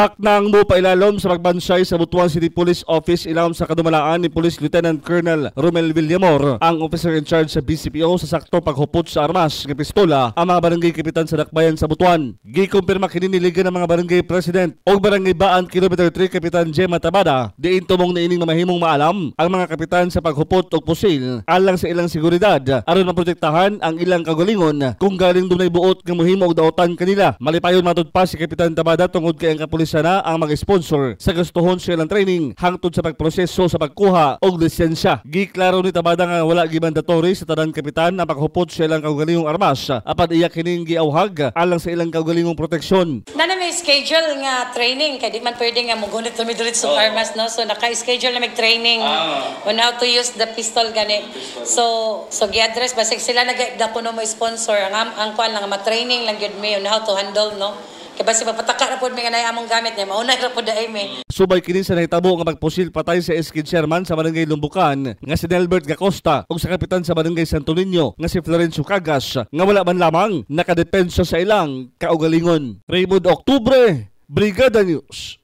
Taknang mo pailalom sa pagbansay sa Butuan City Police Office ilalom sa kadumalaan ni Police Lieutenant Colonel Romel Villamor, ang officer in charge sa BCPO sa sakto paghupot sa armas ng pistola ang mga barangay kapitan sa Dakbayan sa Butuan. Gikumpirma kininiligan ng mga barangay president o barangay baan kilometer 3 Kapitan Gemma Tabada diin tumong na ining mamahimong maalam ang mga kapitan sa paghupot o pusil alang sa ilang seguridad aron maprotektahan ang ilang kagulingon kung galing dunay buot nga muhimo og daotan kanila. Malipayon matod pa si Kapitan Tabada tungod kay ang kapulis probinsya na ang mag-sponsor sa gastuhon silang training hangtod sa pagproseso sa pagkuha og lisensya. Giklaro ni Tabada nga wala gimandatory sa tanan kapitan ang paghupot sa ilang kaugalingong armas apan iya kining giawhag alang sa ilang kaugalingong proteksyon. na may schedule nga training kay di man pwede nga mugunit tumidulit sa oh. armas no so naka-schedule na mag-training ah. on how to use the pistol gani. So so gi-address basig sila nag-dakuno mo sponsor ang ang kwan lang ma-training lang gyud me on how to handle no kaya basi mapataka na po may kanay among gamit niya. Mauna na po daim eh. Subay kinin sa nahitabo nga magpusil patay sa SK Sherman sa barangay Lumbukan nga si Delbert Gacosta ug sa kapitan sa barangay Santo Niño nga si Florencio Cagas nga wala man lamang nakadepensa sa ilang kaugalingon. Raymond Oktubre, Brigada News.